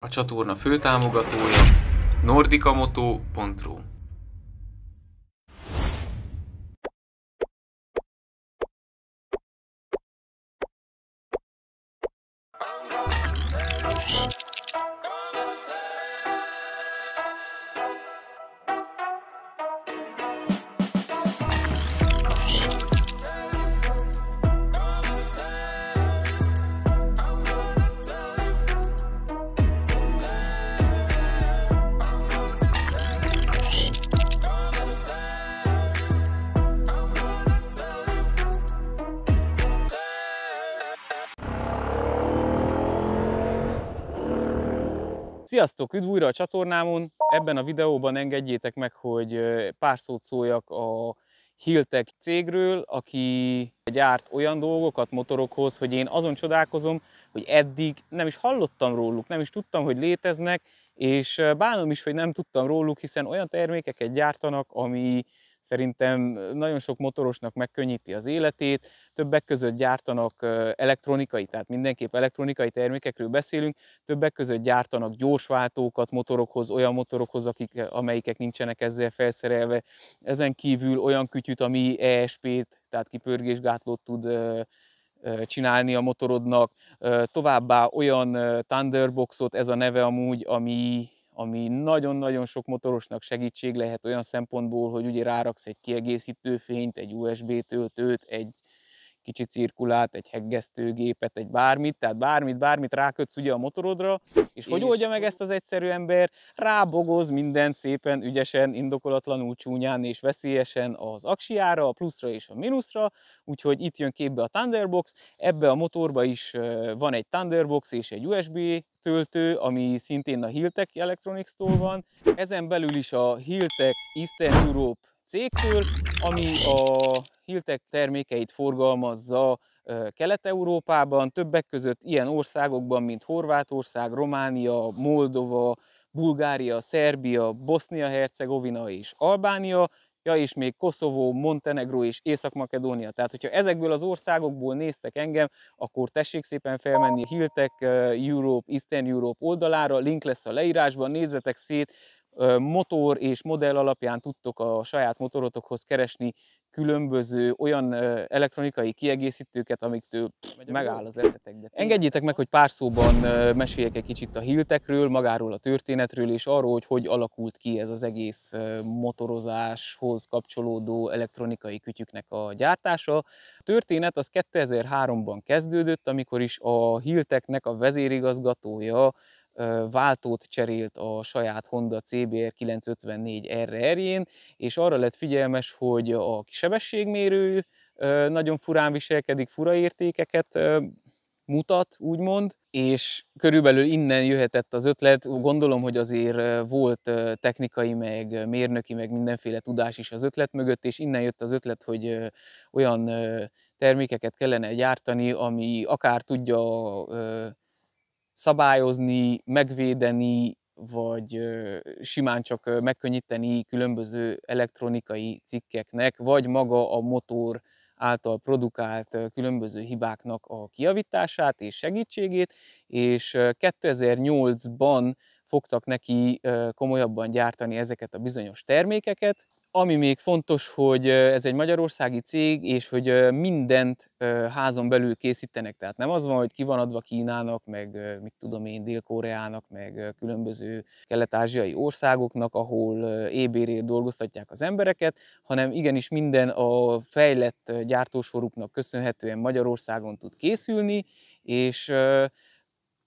A csatorna főtámogatója nordikamoto.ru Sziasztok, üdv újra a csatornámon! Ebben a videóban engedjétek meg, hogy pár szót szóljak a Hiltek cégről, aki gyárt olyan dolgokat motorokhoz, hogy én azon csodálkozom, hogy eddig nem is hallottam róluk, nem is tudtam, hogy léteznek, és bánom is, hogy nem tudtam róluk, hiszen olyan termékeket gyártanak, ami Szerintem nagyon sok motorosnak megkönnyíti az életét, többek között gyártanak elektronikai, tehát mindenképp elektronikai termékekről beszélünk, többek között gyártanak gyorsváltókat motorokhoz, olyan motorokhoz, akik, amelyikek nincsenek ezzel felszerelve. Ezen kívül olyan kütyüt, ami ESP-t, tehát kipörgésgátlót tud csinálni a motorodnak, továbbá olyan Thunderboxot, ez a neve amúgy, ami ami nagyon-nagyon sok motorosnak segítség lehet olyan szempontból, hogy ugye ráraksz egy kiegészítő fényt, egy USB töltőt, egy kicsi cirkulát, egy heggesztőgépet, egy bármit, tehát bármit, bármit rákötsz ugye a motorodra, és hogy oldja meg ezt az egyszerű ember? Rábogoz mindent szépen, ügyesen, indokolatlanul, csúnyán és veszélyesen az aksiára, a pluszra és a mínuszra, úgyhogy itt jön képbe a Thunderbox, ebbe a motorba is van egy Thunderbox és egy USB töltő, ami szintén a Hiltek Electronics-tól van. Ezen belül is a Hiltek Eastern Europe cégtől, ami a Hiltek termékeit forgalmazza Kelet-Európában, többek között ilyen országokban, mint Horvátország, Románia, Moldova, Bulgária, Szerbia, Bosznia-Hercegovina és Albánia, ja és még Koszovó, Montenegro és Észak-Makedónia. Tehát, hogyha ezekből az országokból néztek engem, akkor tessék szépen felmenni Hiltek Europe, Eastern Europe oldalára, link lesz a leírásban, nézzetek szét, motor és modell alapján tudtok a saját motorotokhoz keresni különböző olyan elektronikai kiegészítőket, amiktől megáll az eszetek. De engedjétek meg, hogy pár szóban meséljek egy kicsit a hiltekről, magáról a történetről, és arról, hogy hogy alakult ki ez az egész motorozáshoz kapcsolódó elektronikai kütyüknek a gyártása. A történet az 2003-ban kezdődött, amikor is a hilteknek a vezérigazgatója váltót cserélt a saját Honda CBR 954 RR-jén, és arra lett figyelmes, hogy a sebességmérő nagyon furán viselkedik, fura értékeket mutat, úgymond, és körülbelül innen jöhetett az ötlet. Gondolom, hogy azért volt technikai, meg mérnöki, meg mindenféle tudás is az ötlet mögött, és innen jött az ötlet, hogy olyan termékeket kellene gyártani, ami akár tudja szabályozni, megvédeni, vagy simán csak megkönnyíteni különböző elektronikai cikkeknek, vagy maga a motor által produkált különböző hibáknak a kiavítását és segítségét, és 2008-ban fogtak neki komolyabban gyártani ezeket a bizonyos termékeket, ami még fontos, hogy ez egy magyarországi cég, és hogy mindent házon belül készítenek. Tehát nem az van, hogy ki van adva Kínának, meg mit tudom én, Dél-Koreának, meg különböző kelet-ázsiai országoknak, ahol ébérért dolgoztatják az embereket, hanem igenis minden a fejlett gyártósoruknak köszönhetően Magyarországon tud készülni, és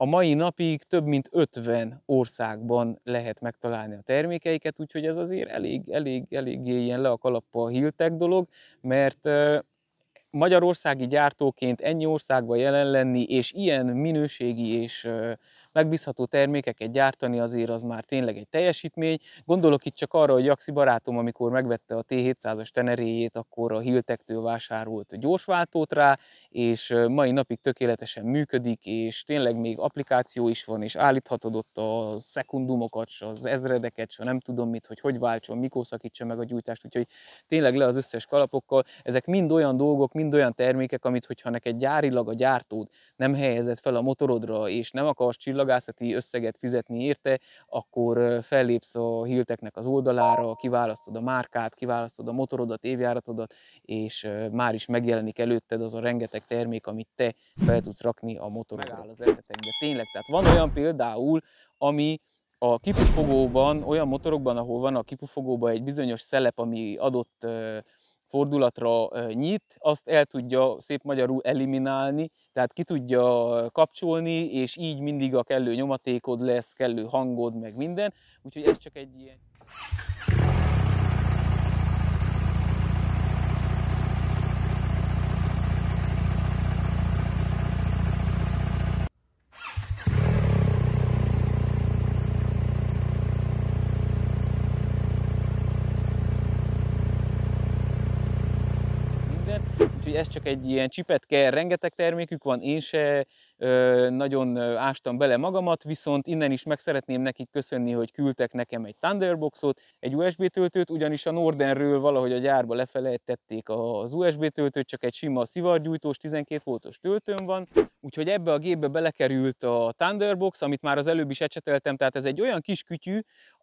a mai napig több mint 50 országban lehet megtalálni a termékeiket, úgyhogy ez azért elég, elég, elég ilyen le a kalappa a hiltek dolog, mert magyarországi gyártóként ennyi országban jelen lenni, és ilyen minőségi és megbízható termékeket gyártani azért az már tényleg egy teljesítmény. Gondolok itt csak arra, hogy Jaxi barátom, amikor megvette a T700-as teneréjét, akkor a Hiltektől vásárolt gyorsváltót rá, és mai napig tökéletesen működik, és tényleg még applikáció is van, és állíthatod ott a szekundumokat, az ezredeket, a nem tudom mit, hogy hogy váltson, mikor szakítsa meg a gyújtást, úgyhogy tényleg le az összes kalapokkal. Ezek mind olyan dolgok, mind olyan termékek, amit hogyha neked gyárilag a gyártód nem helyezett fel a motorodra, és nem akarsz csillag jogászati összeget fizetni érte, akkor fellépsz a hilteknek az oldalára, kiválasztod a márkát, kiválasztod a motorodat, évjáratodat, és már is megjelenik előtted az a rengeteg termék, amit te fel tudsz rakni a motorodra. Megáll az eszetedbe. Tényleg, tehát van olyan például, ami a kipufogóban, olyan motorokban, ahol van a kipufogóban egy bizonyos szelep, ami adott fordulatra nyit, azt el tudja szép magyarul eliminálni, tehát ki tudja kapcsolni, és így mindig a kellő nyomatékod lesz, kellő hangod, meg minden. Úgyhogy ez csak egy ilyen... hogy ez csak egy ilyen csipetke, kell, rengeteg termékük van, én se nagyon ástam bele magamat, viszont innen is meg szeretném nekik köszönni, hogy küldtek nekem egy Thunderboxot, egy USB töltőt, ugyanis a Nordenről valahogy a gyárba lefelejtették az USB töltőt, csak egy sima szivargyújtós 12 voltos töltőm van, úgyhogy ebbe a gépbe belekerült a Thunderbox, amit már az előbb is ecseteltem, tehát ez egy olyan kis kütyű,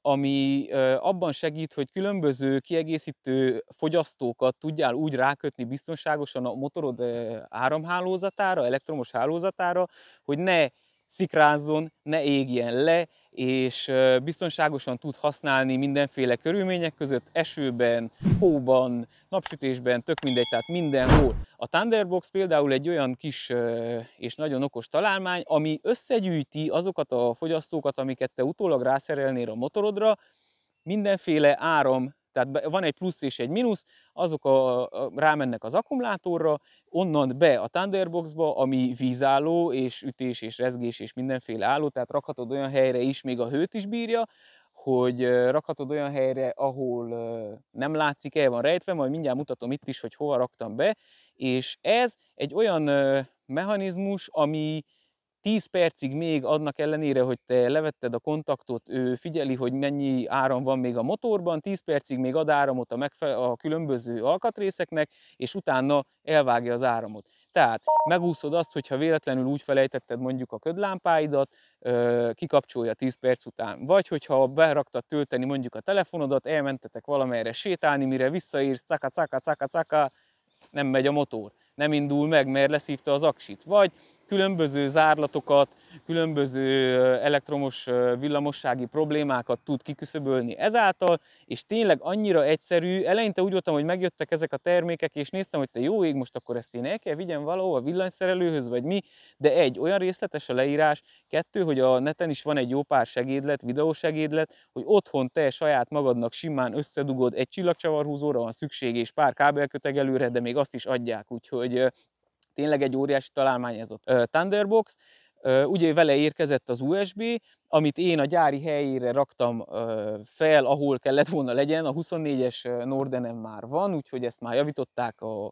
ami abban segít, hogy különböző kiegészítő fogyasztókat tudjál úgy rákötni biztonságosan a motorod áramhálózatára, elektromos hálózatára, hogy ne szikrázzon, ne égjen le, és biztonságosan tud használni mindenféle körülmények között, esőben, hóban, napsütésben, tök mindegy, tehát mindenhol. A Thunderbox például egy olyan kis és nagyon okos találmány, ami összegyűjti azokat a fogyasztókat, amiket te utólag rászerelnél a motorodra, mindenféle áram tehát van egy plusz és egy mínusz, azok a, a, rámennek az akkumulátorra, onnan be a Thunderboxba, ami vízálló, és ütés, és rezgés, és mindenféle álló, tehát rakhatod olyan helyre is, még a hőt is bírja, hogy rakhatod olyan helyre, ahol nem látszik, el van rejtve, majd mindjárt mutatom itt is, hogy hova raktam be, és ez egy olyan mechanizmus, ami 10 percig még annak ellenére, hogy te levetted a kontaktot, ő figyeli, hogy mennyi áram van még a motorban, 10 percig még ad áramot a, megfele- a különböző alkatrészeknek, és utána elvágja az áramot. Tehát megúszod azt, hogyha véletlenül úgy felejtetted mondjuk a ködlámpáidat, kikapcsolja 10 perc után. Vagy hogyha beraktad tölteni mondjuk a telefonodat, elmentetek valamelyre sétálni, mire visszaírsz, caka, caka, caka, caka, nem megy a motor, nem indul meg, mert leszívta az aksit. Vagy különböző zárlatokat, különböző elektromos villamossági problémákat tud kiküszöbölni ezáltal, és tényleg annyira egyszerű, eleinte úgy voltam, hogy megjöttek ezek a termékek, és néztem, hogy te jó ég, most akkor ezt én el kell vigyem a villanyszerelőhöz, vagy mi, de egy, olyan részletes a leírás, kettő, hogy a neten is van egy jó pár segédlet, videósegédlet, hogy otthon te saját magadnak simán összedugod, egy csillagcsavarhúzóra van szükség, és pár kábelkötegelőre, de még azt is adják, úgyhogy tényleg egy óriási találmány ez a Thunderbox. Ugye vele érkezett az USB, amit én a gyári helyére raktam fel, ahol kellett volna legyen. A 24-es Nordenem már van, úgyhogy ezt már javították a,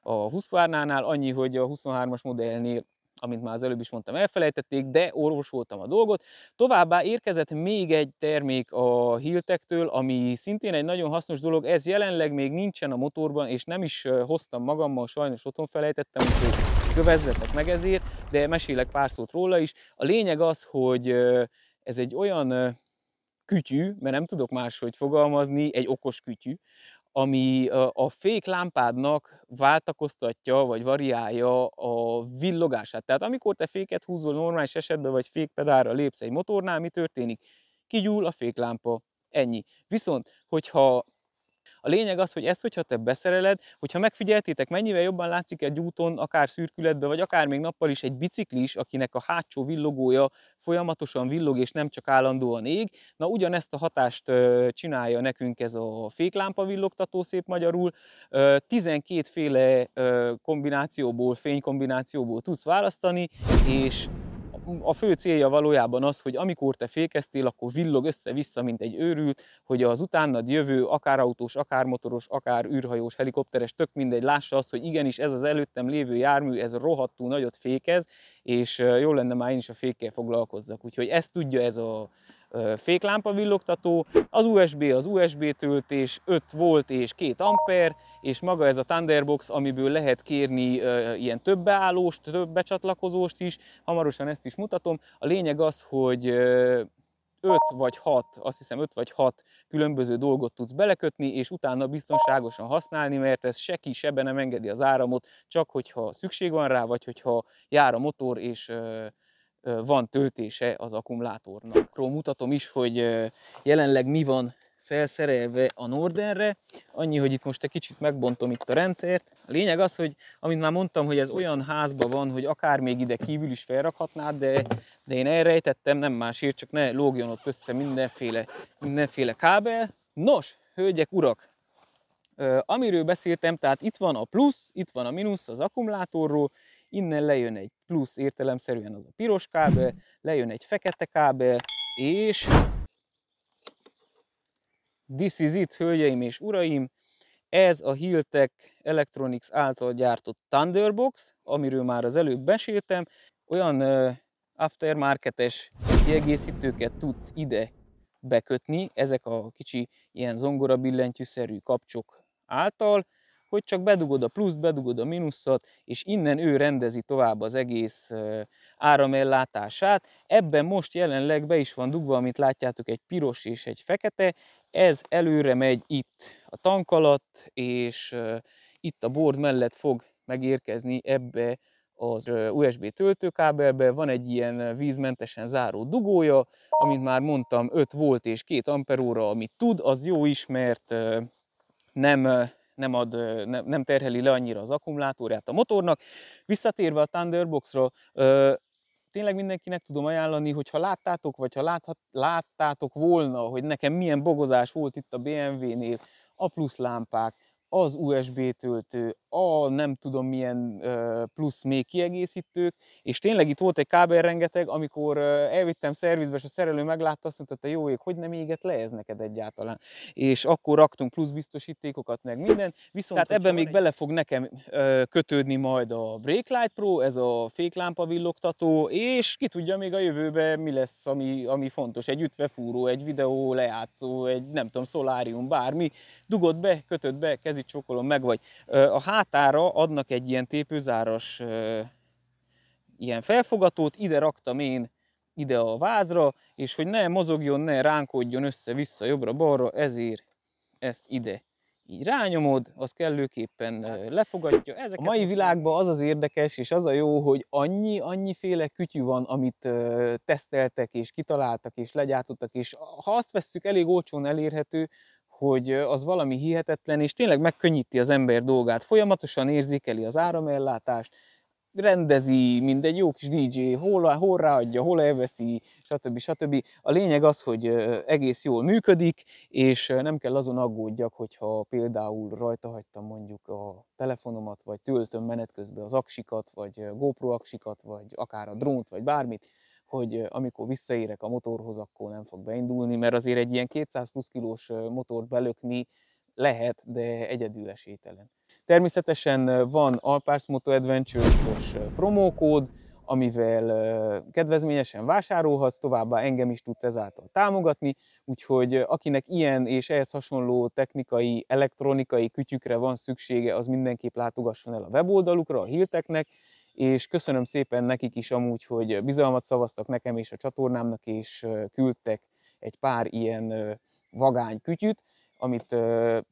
a nál Annyi, hogy a 23-as modellnél amint már az előbb is mondtam, elfelejtették, de orvosoltam a dolgot. Továbbá érkezett még egy termék a Hiltektől, ami szintén egy nagyon hasznos dolog, ez jelenleg még nincsen a motorban, és nem is hoztam magammal, sajnos otthon felejtettem, úgyhogy kövezzetek meg ezért, de mesélek pár szót róla is. A lényeg az, hogy ez egy olyan kütyű, mert nem tudok máshogy fogalmazni, egy okos kütyű, ami a fék lámpádnak váltakoztatja vagy variálja a villogását. Tehát amikor te féket húzol normális esetben, vagy fékpedára lépsz egy motornál, mi történik? Kigyúl a féklámpa. Ennyi. Viszont, hogyha a lényeg az, hogy ezt, hogyha te beszereled, hogyha megfigyeltétek, mennyivel jobban látszik egy úton, akár szürkületbe, vagy akár még nappal is egy biciklis, akinek a hátsó villogója folyamatosan villog és nem csak állandóan ég, na ugyanezt a hatást csinálja nekünk ez a féklámpa villogtató szép magyarul. 12 féle kombinációból, fénykombinációból tudsz választani, és a fő célja valójában az, hogy amikor te fékeztél, akkor villog össze-vissza, mint egy őrült, hogy az utánad jövő, akár autós, akár motoros, akár űrhajós, helikopteres, tök mindegy, lássa azt, hogy igenis ez az előttem lévő jármű, ez rohadtul nagyot fékez, és jó lenne már én is a fékkel foglalkozzak. Úgyhogy ezt tudja ez a, féklámpa villogtató, az USB az USB töltés, 5 volt és 2 amper, és maga ez a Thunderbox, amiből lehet kérni ilyen többeállós, több becsatlakozóst is, hamarosan ezt is mutatom. A lényeg az, hogy 5 vagy 6, azt hiszem 5 vagy 6 különböző dolgot tudsz belekötni, és utána biztonságosan használni, mert ez se ki, sebe nem engedi az áramot, csak hogyha szükség van rá, vagy hogyha jár a motor, és van töltése az akkumulátornak. Ról mutatom is, hogy jelenleg mi van felszerelve a Nordenre. Annyi, hogy itt most egy kicsit megbontom itt a rendszert. A lényeg az, hogy amit már mondtam, hogy ez olyan házban van, hogy akár még ide kívül is felrakhatnád, de, de én elrejtettem, nem másért, csak ne lógjon ott össze mindenféle, mindenféle kábel. Nos, hölgyek, urak, amiről beszéltem, tehát itt van a plusz, itt van a mínusz az akkumulátorról, innen lejön egy plusz értelemszerűen az a piros kábel, lejön egy fekete kábel, és this is it, hölgyeim és uraim, ez a Hiltek Electronics által gyártott Thunderbox, amiről már az előbb beséltem, olyan uh, aftermarketes kiegészítőket tudsz ide bekötni, ezek a kicsi ilyen zongora billentyűszerű kapcsok által, hogy csak bedugod a pluszt, bedugod a mínuszat és innen ő rendezi tovább az egész áramellátását. Ebben most jelenleg be is van dugva, amit látjátok, egy piros és egy fekete. Ez előre megy itt a tank alatt, és itt a board mellett fog megérkezni ebbe az USB töltőkábelbe, van egy ilyen vízmentesen záró dugója, amit már mondtam 5 volt és 2 amperóra, amit tud, az jó is, mert nem nem, ad, nem, nem terheli le annyira az akkumulátorját a motornak. Visszatérve a Thunderboxra, tényleg mindenkinek tudom ajánlani, hogy ha láttátok, vagy ha láthat, láttátok volna, hogy nekem milyen bogozás volt itt a BMW-nél, a plusz lámpák, az USB töltő, a nem tudom milyen plusz még kiegészítők, és tényleg itt volt egy kábel rengeteg, amikor elvittem szervizbe, és a szerelő meglátta, azt mondta, hogy jó ég, hogy nem éget le ez neked egyáltalán. És akkor raktunk plusz biztosítékokat, meg minden, viszont Tehát ebben még egy... bele fog nekem kötődni majd a Brake Light Pro, ez a féklámpa villogtató, és ki tudja még a jövőben mi lesz, ami, ami fontos, egy ütvefúró, egy videó lejátszó, egy nem tudom, szolárium, bármi, dugod be, kötöd be, kezi kézi csókolom, meg vagy. A hátára adnak egy ilyen tépőzáros ilyen felfogatót, ide raktam én ide a vázra, és hogy ne mozogjon, ne ránkodjon össze-vissza jobbra-balra, ezért ezt ide így rányomod, az kellőképpen lefogadja. Ezeket a mai világban az az érdekes, és az a jó, hogy annyi, annyiféle kütyű van, amit teszteltek, és kitaláltak, és legyártottak, és ha azt vesszük, elég olcsón elérhető, hogy az valami hihetetlen, és tényleg megkönnyíti az ember dolgát. Folyamatosan érzékeli az áramellátást, rendezi, egy jó kis DJ, hol, hol ráadja, hol elveszi, stb. stb. A lényeg az, hogy egész jól működik, és nem kell azon aggódjak, hogyha például rajta hagytam mondjuk a telefonomat, vagy töltöm menet közben az aksikat, vagy GoPro aksikat, vagy akár a drónt, vagy bármit, hogy amikor visszaérek a motorhoz, akkor nem fog beindulni, mert azért egy ilyen 200 plusz kilós motort belökni lehet, de egyedül esélytelen. Természetesen van Alpars Moto Adventures-os promókód, amivel kedvezményesen vásárolhatsz, továbbá engem is tudsz ezáltal támogatni, úgyhogy akinek ilyen és ehhez hasonló technikai, elektronikai kütyükre van szüksége, az mindenképp látogasson el a weboldalukra, a Hilteknek, és köszönöm szépen nekik is amúgy, hogy bizalmat szavaztak nekem és a csatornámnak, és küldtek egy pár ilyen vagány kütyüt, amit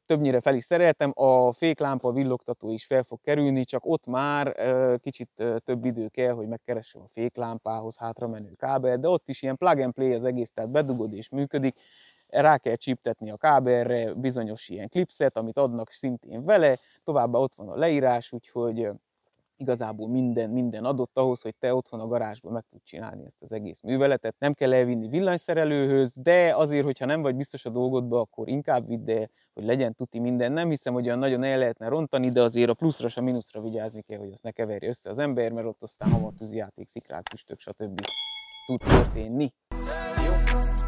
többnyire fel is szereltem. A féklámpa villogtató is fel fog kerülni, csak ott már kicsit több idő kell, hogy megkeressem a féklámpához hátra menő kábel, de ott is ilyen plug and play az egész, tehát bedugod és működik. Rá kell csíptetni a kábelre bizonyos ilyen klipszet, amit adnak szintén vele, továbbá ott van a leírás, úgyhogy igazából minden, minden adott ahhoz, hogy te otthon a garázsban meg tud csinálni ezt az egész műveletet. Nem kell elvinni villanyszerelőhöz, de azért, hogyha nem vagy biztos a dolgodba, akkor inkább vidd el, hogy legyen tuti minden. Nem hiszem, hogy olyan nagyon el lehetne rontani, de azért a pluszra és a mínuszra vigyázni kell, hogy azt ne keverje össze az ember, mert ott aztán hamar tűzjáték, szikrák, püstök, stb. tud történni. Jó.